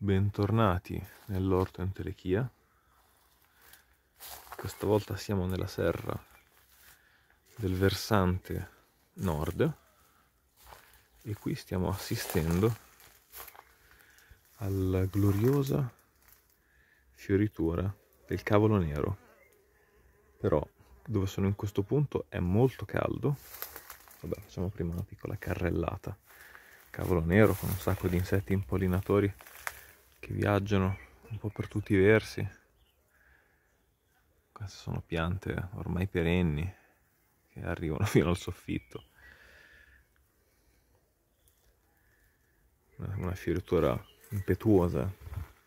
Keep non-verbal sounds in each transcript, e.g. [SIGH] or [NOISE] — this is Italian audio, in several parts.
Bentornati nell'orto Entelechia. Questa volta siamo nella serra del versante nord e qui stiamo assistendo alla gloriosa fioritura del cavolo nero. Però dove sono in questo punto è molto caldo. Vabbè, facciamo prima una piccola carrellata. Cavolo nero con un sacco di insetti impollinatori che viaggiano un po' per tutti i versi. Queste sono piante ormai perenni che arrivano [LAUGHS] fino al soffitto. Una fioritura impetuosa,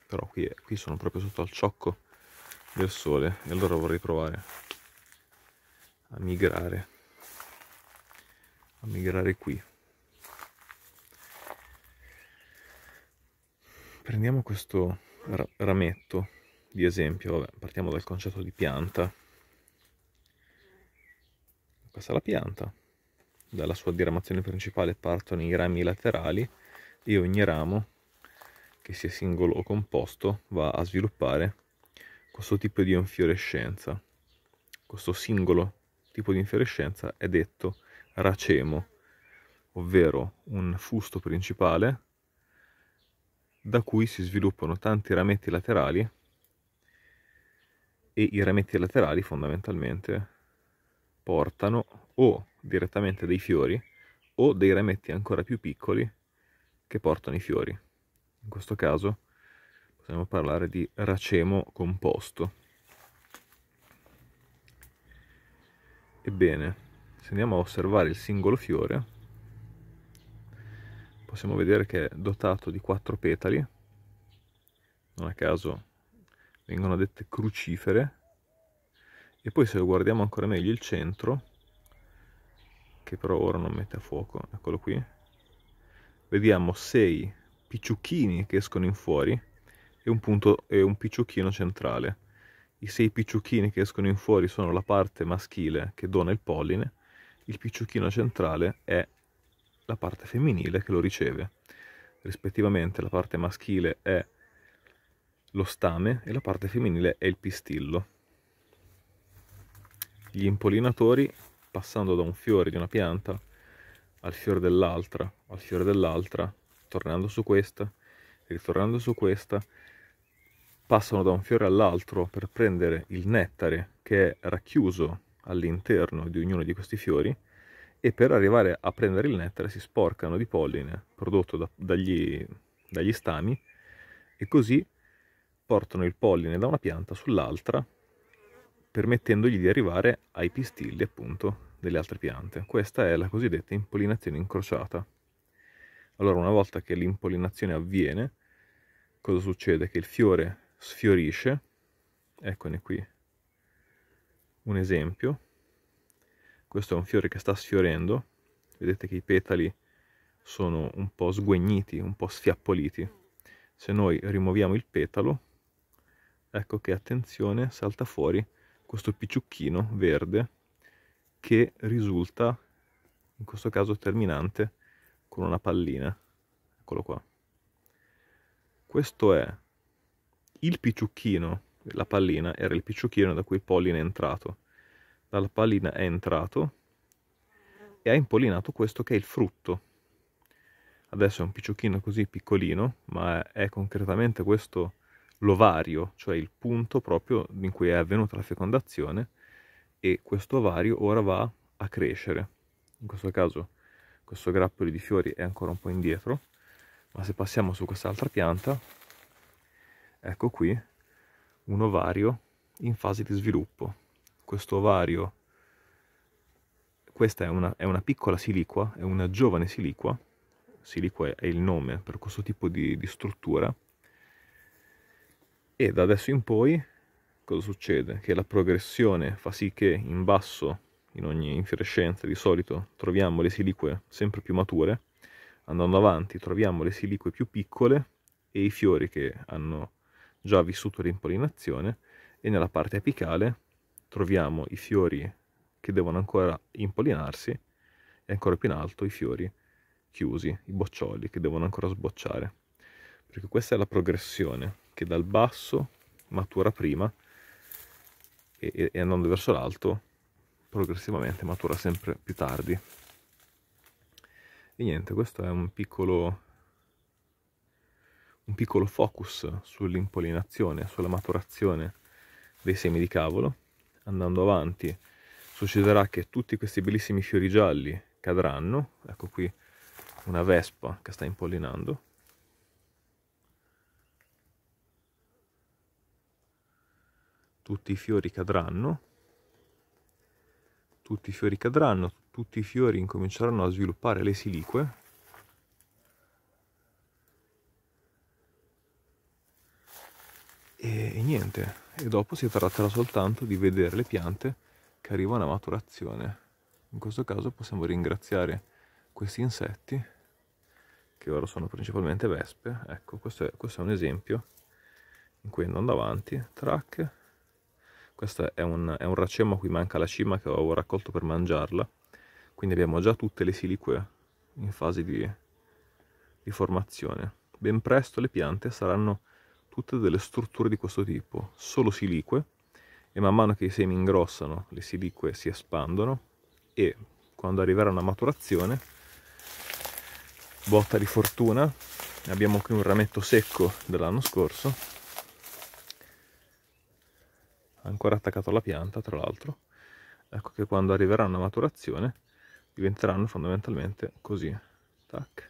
però qui, qui sono proprio sotto al ciocco del sole e allora vorrei provare a migrare, a migrare qui. prendiamo questo rametto di esempio, vabbè, partiamo dal concetto di pianta. Questa è la pianta, dalla sua diramazione principale partono i rami laterali e ogni ramo, che sia singolo o composto, va a sviluppare questo tipo di infiorescenza. Questo singolo tipo di infiorescenza è detto racemo, ovvero un fusto principale da cui si sviluppano tanti rametti laterali e i rametti laterali fondamentalmente portano o direttamente dei fiori o dei rametti ancora più piccoli che portano i fiori. In questo caso possiamo parlare di racemo composto. Ebbene, se andiamo a osservare il singolo fiore, possiamo vedere che è dotato di quattro petali, non a caso vengono dette crucifere, e poi se lo guardiamo ancora meglio il centro, che però ora non mette a fuoco, eccolo qui, vediamo sei picciucchini che escono in fuori e un, punto, e un picciucchino centrale. I sei picciucchini che escono in fuori sono la parte maschile che dona il polline, il picciucchino centrale è la parte femminile che lo riceve. Rispettivamente la parte maschile è lo stame e la parte femminile è il pistillo. Gli impollinatori, passando da un fiore di una pianta al fiore dell'altra, al fiore dell'altra, tornando su questa, ritornando su questa, passano da un fiore all'altro per prendere il nettare che è racchiuso all'interno di ognuno di questi fiori e per arrivare a prendere il nettare si sporcano di polline prodotto da, dagli, dagli stami e così portano il polline da una pianta sull'altra permettendogli di arrivare ai pistilli appunto delle altre piante. Questa è la cosiddetta impollinazione incrociata. Allora una volta che l'impollinazione avviene, cosa succede? Che il fiore sfiorisce, eccone qui un esempio, questo è un fiore che sta sfiorendo vedete che i petali sono un po' sguegniti un po' sfiappoliti se noi rimuoviamo il petalo ecco che attenzione salta fuori questo picciucchino verde che risulta in questo caso terminante con una pallina eccolo qua questo è il picciucchino la pallina era il picciucchino da cui il polline è entrato dalla pallina è entrato e ha impollinato questo che è il frutto. Adesso è un picciochino così piccolino, ma è concretamente questo l'ovario, cioè il punto proprio in cui è avvenuta la fecondazione e questo ovario ora va a crescere. In questo caso questo grappolo di fiori è ancora un po' indietro, ma se passiamo su quest'altra pianta, ecco qui un ovario in fase di sviluppo questo ovario, questa è una, è una piccola siliqua, è una giovane siliqua, siliqua è il nome per questo tipo di, di struttura, e da adesso in poi cosa succede? Che la progressione fa sì che in basso, in ogni infiorescenza di solito, troviamo le siliqua sempre più mature, andando avanti troviamo le siliqua più piccole e i fiori che hanno già vissuto l'impollinazione e nella parte apicale troviamo i fiori che devono ancora impollinarsi e ancora più in alto i fiori chiusi, i boccioli che devono ancora sbocciare. Perché questa è la progressione che dal basso matura prima e, e andando verso l'alto progressivamente matura sempre più tardi. E niente, questo è un piccolo un piccolo focus sull'impollinazione, sulla maturazione dei semi di cavolo andando avanti succederà che tutti questi bellissimi fiori gialli cadranno, ecco qui una vespa che sta impollinando, tutti i fiori cadranno, tutti i fiori cadranno, tutti i fiori incominceranno a sviluppare le silique, piante e dopo si tratterà soltanto di vedere le piante che arrivano a maturazione. In questo caso possiamo ringraziare questi insetti, che ora sono principalmente vespe, ecco questo è, questo è un esempio in cui andando avanti, track, questo è un, è un racemo a cui manca la cima che avevo raccolto per mangiarla, quindi abbiamo già tutte le silique in fase di, di formazione. Ben presto le piante saranno tutte delle strutture di questo tipo, solo silique, e man mano che i semi ingrossano le silique si espandono e quando arriverà una maturazione, botta di fortuna, abbiamo qui un rametto secco dell'anno scorso, ancora attaccato alla pianta tra l'altro, ecco che quando arriverà una maturazione diventeranno fondamentalmente così, tac,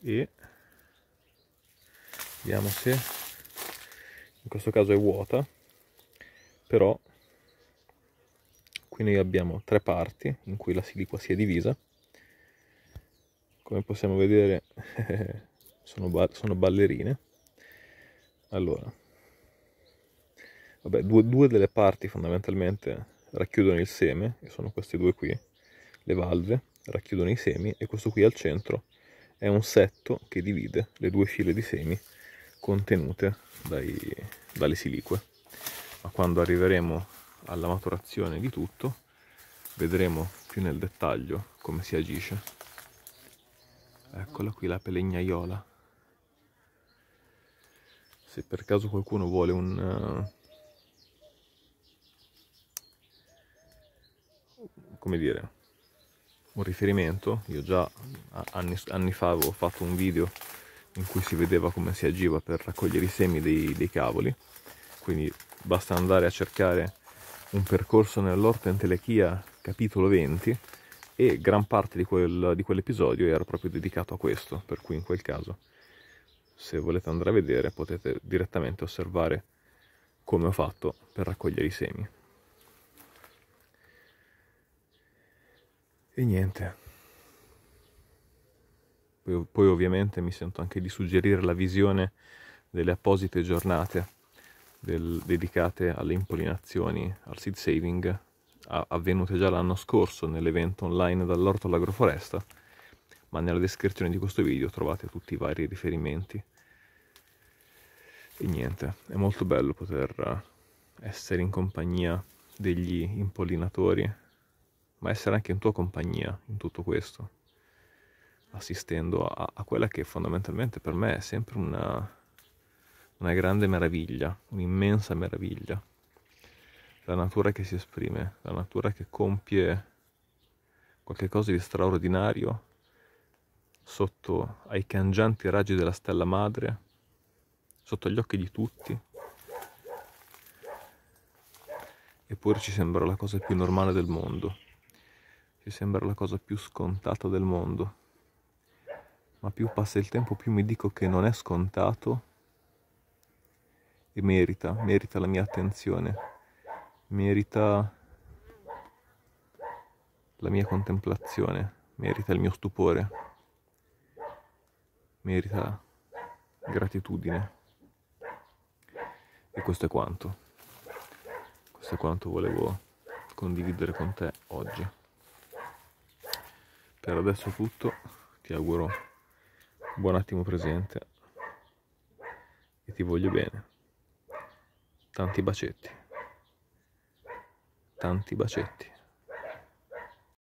e vediamo se in questo caso è vuota però qui noi abbiamo tre parti in cui la silicua si è divisa come possiamo vedere [LAUGHS] sono, ba sono, ballerine allora vabbè due, due delle parti fondamentalmente racchiudono il seme e sono queste due qui le valve racchiudono i semi e questo qui al centro è un setto che divide le due file di semi contenute dai, dalle silique ma quando arriveremo alla maturazione di tutto vedremo più nel dettaglio come si agisce eccola qui la pelegnaiola se per caso qualcuno vuole un eh, come dire un riferimento io già anni, anni fa avevo fatto un video in cui si vedeva come si agiva per raccogliere i semi dei, dei cavoli, quindi basta andare a cercare un percorso nell'orto Entelechia capitolo 20 e gran parte di, quel, di quell'episodio era proprio dedicato a questo, per cui in quel caso se volete andare a vedere potete direttamente osservare come ho fatto per raccogliere i semi. E niente, poi, poi ovviamente mi sento anche di suggerire la visione delle apposite giornate del, dedicate alle impollinazioni, al seed saving, a, avvenute già l'anno scorso nell'evento online dall'orto all'agroforesta, ma nella descrizione di questo video trovate tutti i vari riferimenti. E niente, è molto bello poter eh, essere in compagnia degli impollinatori, ma essere anche in tua compagnia in tutto questo assistendo a, a, quella che fondamentalmente per me è sempre una, una grande meraviglia, un'immensa meraviglia. La natura che si esprime, la natura che compie qualcosa di straordinario sotto ai cangianti raggi della stella madre, sotto gli occhi di tutti. Eppure ci sembra la cosa più normale del mondo, ci sembra la cosa più scontata del mondo ma più passa il tempo più mi dico che non è scontato e merita, merita la mia attenzione, merita la mia contemplazione, merita il mio stupore, merita gratitudine. E questo è quanto. Questo è quanto volevo condividere con te oggi. Per adesso è tutto, ti auguro buon attimo presente e ti voglio bene. Tanti bacetti. Tanti bacetti.